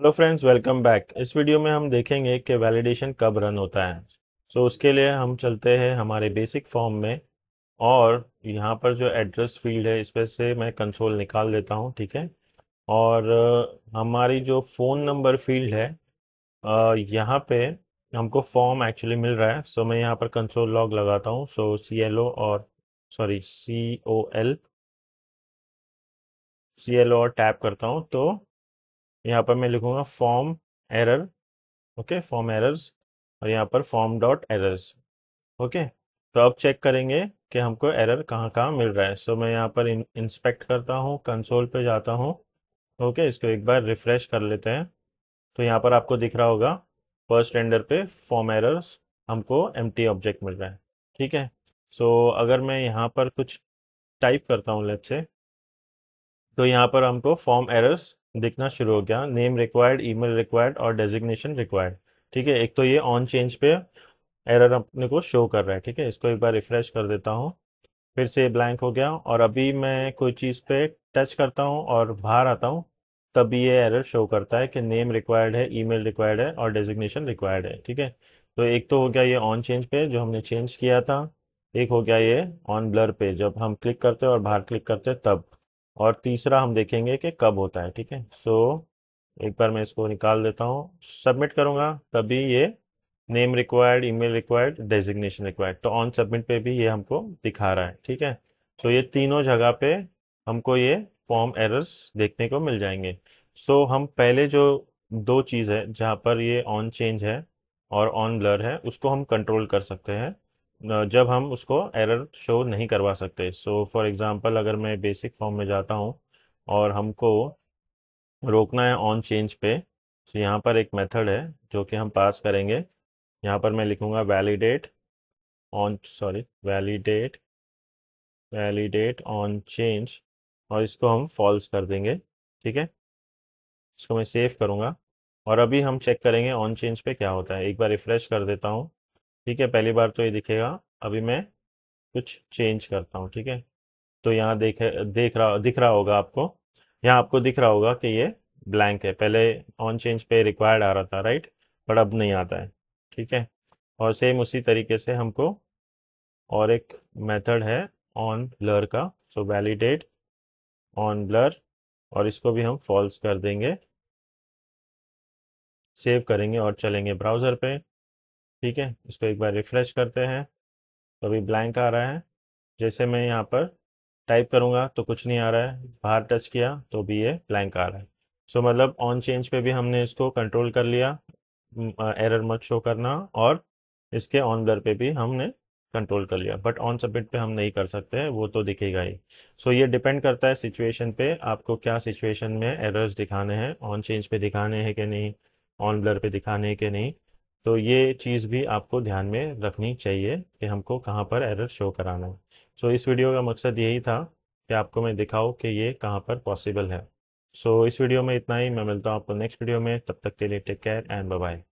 hello friends welcome back इस video में हम देखेंगे कि वैलिडेशन कब रन होता है सो so, उसके लिए हम चलते हैं हमारे बेसिक फॉर्म में और यहाँ पर जो एड्रेस फील्ड है इस पर से मैं कंसोल निकाल लेता हूँ ठीक है और हमारी जो फ़ोन नंबर फील्ड है यहाँ पे हमको फॉर्म एक्चुअली मिल रहा है सो so, मैं यहाँ पर कंसोल लॉग लगाता हूँ सो सी एल ओ और sorry C O L C L O और टैप करता हूँ तो यहाँ पर मैं लिखूंगा form error okay form errors और यहाँ पर फॉर्म डॉट एरर्स ओके तो अब चेक करेंगे कि हमको एरर कहाँ कहाँ मिल रहा है सो so, मैं यहाँ पर इंस्पेक्ट करता हूँ कंसोल पे जाता हूँ ओके okay, इसको एक बार रिफ्रेश कर लेते हैं तो यहाँ पर आपको दिख रहा होगा फर्स्ट एंडर पे फॉर्म एरर्स हमको एम ऑब्जेक्ट मिल रहा है ठीक है सो so, अगर मैं यहाँ पर कुछ टाइप करता हूँ लेट से तो यहाँ पर हमको फॉर्म एरर्स देखना शुरू हो गया नेम रिक्वायर्ड ईमेल रिक्वायर्ड और डेजिग्नेशन रिक्वायर्ड ठीक है एक तो ये ऑन चेंज पे एरर अपने को शो कर रहा है ठीक है इसको एक बार रिफ्रेश कर देता हूँ फिर से ब्लैंक हो गया और अभी मैं कोई चीज़ पे टच करता हूँ और बाहर आता हूँ तब ये एरर शो करता है कि नेम रिक्वायर्ड है ईमेल रिक्वायर्ड है और डेजिग्नेशन रिक्वायर्ड है ठीक है तो एक तो हो गया ये ऑन चेंज पे जो हमने चेंज किया था एक हो गया ये ऑन ब्लर पे जब हम क्लिक करते हैं और बाहर क्लिक करते हैं तब और तीसरा हम देखेंगे कि कब होता है ठीक है सो एक बार मैं इसको निकाल देता हूँ सबमिट करूँगा तभी ये name required email required designation required तो ऑन सबमिट पे भी ये हमको दिखा रहा है ठीक है तो ये तीनों जगह पे हमको ये फॉर्म एरर्स देखने को मिल जाएंगे सो हम पहले जो दो चीज़ है जहाँ पर ये ऑन चेंज है और ऑन ब्लर है उसको हम कंट्रोल कर सकते हैं जब हम उसको एरर शो नहीं करवा सकते सो फॉर एग्ज़ाम्पल अगर मैं बेसिक फॉर्म में जाता हूँ और हमको रोकना है ऑन चेंज पे तो so, यहाँ पर एक मेथड है जो कि हम पास करेंगे यहाँ पर मैं लिखूँगा validate on sorry validate validate on change और इसको हम फॉल्स कर देंगे ठीक है इसको मैं सेव करूँगा और अभी हम चेक करेंगे ऑन चेंज पे क्या होता है एक बार रिफ़्रेश कर देता हूँ ठीक है पहली बार तो ये दिखेगा अभी मैं कुछ चेंज करता हूँ ठीक है तो यहाँ देख देख रहा दिख रहा होगा आपको यहाँ आपको दिख रहा होगा कि ये ब्लैंक है पहले ऑन चेंज पे रिक्वायर्ड आ रहा था राइट बट अब नहीं आता है ठीक है और सेम उसी तरीके से हमको और एक मेथड है ऑन ब्लर का सो वैलिडेट ऑन ब्लर और इसको भी हम फॉल्स कर देंगे सेव करेंगे और चलेंगे ब्राउज़र पे ठीक है इसको एक बार रिफ्रेश करते हैं तो अभी ब्लैंक आ रहा है जैसे मैं यहाँ पर टाइप करूँगा तो कुछ नहीं आ रहा है बाहर टच किया तो भी ये ब्लैंक आ रहा है सो so, मतलब ऑन चेंज पे भी हमने इसको कंट्रोल कर लिया एरर मत शो करना और इसके ऑन ब्लर पे भी हमने कंट्रोल कर लिया बट ऑन सबमिट पे हम नहीं कर सकते वो तो दिखेगा ही सो so, ये डिपेंड करता है सिचुएशन पे आपको क्या सिचुएशन में एरर्स दिखाने हैं ऑन चेंज पे दिखाने हैं कि नहीं ऑन ब्लर पे दिखाने हैं कि नहीं तो ये चीज़ भी आपको ध्यान में रखनी चाहिए कि हमको कहाँ पर एरर शो कराना है सो so, इस वीडियो का मकसद यही था कि आपको मैं दिखाऊँ कि ये कहाँ पर पॉसिबल है सो so, इस वीडियो में इतना ही मैं मिलता हूँ आपको नेक्स्ट वीडियो में तब तक के लिए टेक केयर एंड बाय